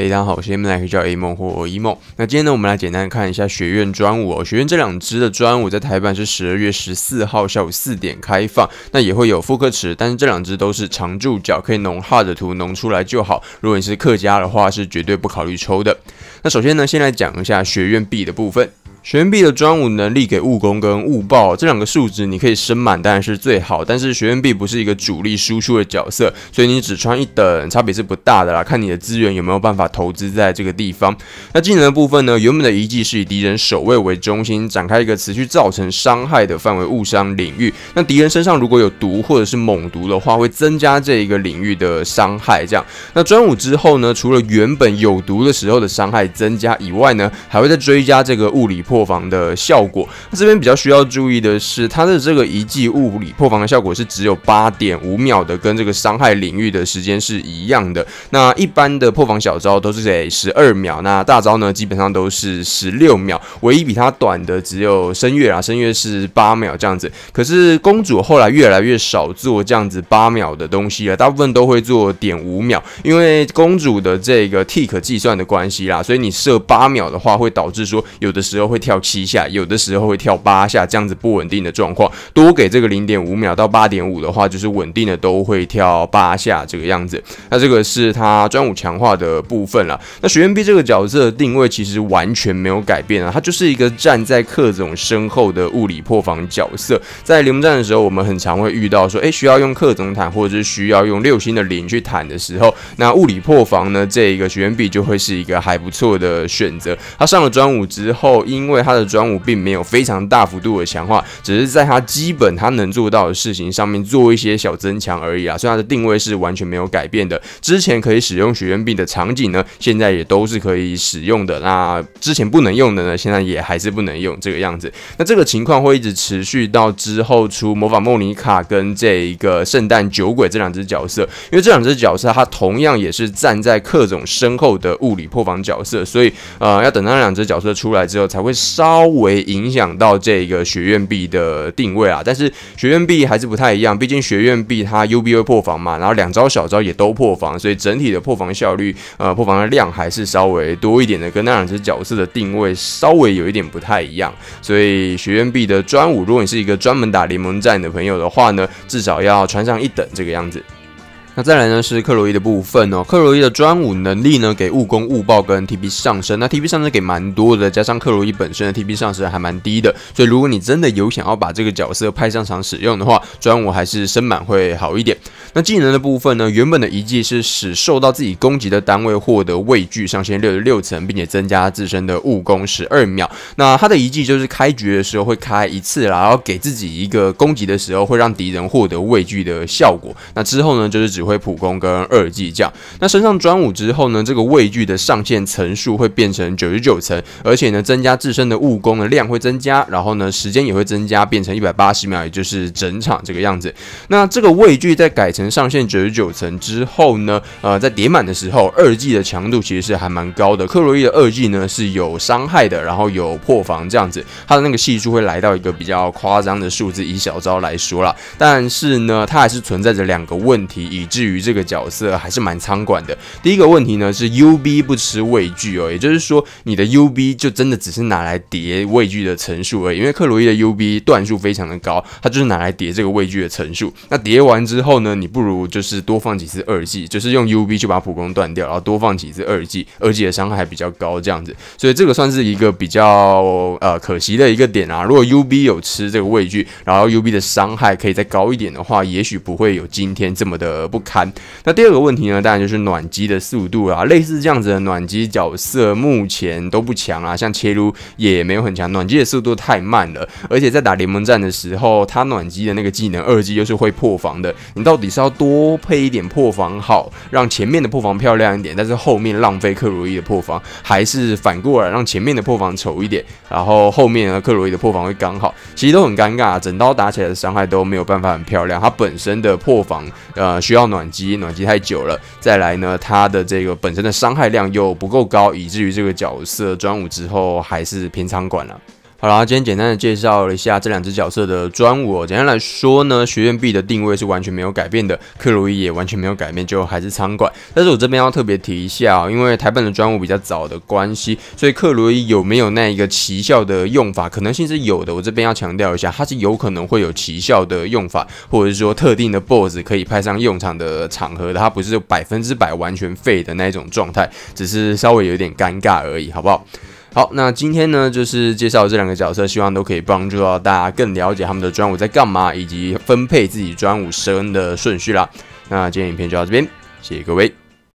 嘿，大家好，我是你们那叫 A 梦或我一梦。那今天呢，我们来简单看一下学院专五哦。学院这两支的专五在台版是十二月十四号下午四点开放，那也会有复刻池，但是这两支都是常驻角，可以浓 hard 的图浓出来就好。如果你是客家的话，是绝对不考虑抽的。那首先呢，先来讲一下学院 B 的部分。学院币的专武能力给物攻跟物爆这两个数值，你可以升满当然是最好。但是学院币不是一个主力输出的角色，所以你只穿一等，差别是不大的啦。看你的资源有没有办法投资在这个地方。那技能的部分呢？原本的遗迹是以敌人守卫为中心展开一个持续造成伤害的范围物伤领域。那敌人身上如果有毒或者是猛毒的话，会增加这一个领域的伤害。这样，那专武之后呢？除了原本有毒的时候的伤害增加以外呢，还会再追加这个物理破。破防的效果，这边比较需要注意的是，它的这个遗迹物理破防的效果是只有八点五秒的，跟这个伤害领域的时间是一样的。那一般的破防小招都是得十二秒，那大招呢，基本上都是十六秒，唯一比它短的只有声乐啦，声乐是八秒这样子。可是公主后来越来越少做这样子八秒的东西了，大部分都会做点五秒，因为公主的这个 tick 计算的关系啦，所以你设八秒的话，会导致说有的时候会。跳七下，有的时候会跳八下，这样子不稳定的状况。多给这个零点五秒到八点五的话，就是稳定的都会跳八下这个样子。那这个是他专武强化的部分了。那学院 B 这个角色定位其实完全没有改变啊，他就是一个站在克总身后的物理破防角色。在联盟战的时候，我们很常会遇到说，哎，需要用克总坦，或者是需要用六星的零去坦的时候，那物理破防呢，这一个学院 B 就会是一个还不错的选择。他上了专武之后，因因为他的专武并没有非常大幅度的强化，只是在他基本他能做到的事情上面做一些小增强而已啊，所以他的定位是完全没有改变的。之前可以使用学院币的场景呢，现在也都是可以使用的。那之前不能用的呢，现在也还是不能用这个样子。那这个情况会一直持续到之后出魔法莫妮卡跟这一个圣诞酒鬼这两只角色，因为这两只角色他同样也是站在克总身后的物理破防角色，所以呃，要等到两只角色出来之后才会。稍微影响到这个学院币的定位啊，但是学院币还是不太一样，毕竟学院币它 U B U 破防嘛，然后两招小招也都破防，所以整体的破防效率，呃，破防的量还是稍微多一点的，跟那两只角色的定位稍微有一点不太一样，所以学院币的专武，如果你是一个专门打联盟战的朋友的话呢，至少要穿上一等这个样子。那再来呢是克洛伊的部分哦，克洛伊的专武能力呢给物攻物爆跟 TP 上升，那 TP 上升给蛮多的，加上克洛伊本身的 TP 上升还蛮低的，所以如果你真的有想要把这个角色派上场使用的话，专武还是升满会好一点。那技能的部分呢？原本的遗迹是使受到自己攻击的单位获得畏惧上限六十六层，并且增加自身的误攻十二秒。那他的遗迹就是开局的时候会开一次啦，然后给自己一个攻击的时候会让敌人获得畏惧的效果。那之后呢，就是只会普攻跟二技这样。那身上专武之后呢，这个畏惧的上限层数会变成九十九层，而且呢，增加自身的误攻的量会增加，然后呢，时间也会增加，变成一百八十秒，也就是整场这个样子。那这个畏惧在改。层上限九十九层之后呢，呃，在叠满的时候，二技的强度其实是还蛮高的。克洛伊的二技呢是有伤害的，然后有破防这样子，它的那个系数会来到一个比较夸张的数字。以小招来说啦，但是呢，它还是存在着两个问题，以至于这个角色还是蛮仓管的。第一个问题呢是 UB 不吃畏惧哦，也就是说你的 UB 就真的只是拿来叠畏惧的层数而已，因为克洛伊的 UB 段数非常的高，它就是拿来叠这个畏惧的层数。那叠完之后呢，你。不如就是多放几次二技，就是用 UB 去把普攻断掉，然后多放几次二技，二技的伤害比较高，这样子，所以这个算是一个比较呃可惜的一个点啊。如果 UB 有吃这个畏惧，然后 UB 的伤害可以再高一点的话，也许不会有今天这么的不堪。那第二个问题呢，当然就是暖机的速度啊，类似这样子的暖机角色目前都不强啊，像切撸也没有很强，暖机的速度太慢了，而且在打联盟战的时候，他暖机的那个技能二技又是会破防的，你到底？要多配一点破防，好让前面的破防漂亮一点，但是后面浪费克鲁伊的破防，还是反过来让前面的破防丑一点，然后后面呢克鲁伊的破防会刚好，其实都很尴尬，整刀打起来的伤害都没有办法很漂亮。它本身的破防呃需要暖机，暖机太久了，再来呢它的这个本身的伤害量又不够高，以至于这个角色专武之后还是偏仓管了。好啦，今天简单的介绍了一下这两只角色的专武。简单来说呢，学院 B 的定位是完全没有改变的，克鲁伊也完全没有改变，就还是餐馆。但是我这边要特别提一下因为台本的专武比较早的关系，所以克鲁伊有没有那一个奇效的用法可能性是有的。我这边要强调一下，它是有可能会有奇效的用法，或者是说特定的 BOSS 可以派上用场的场合，它不是百分之百完全废的那一种状态，只是稍微有点尴尬而已，好不好？好，那今天呢就是介绍这两个角色，希望都可以帮助到大家更了解他们的专武在干嘛，以及分配自己专武升的顺序啦。那今天影片就到这边，谢谢各位。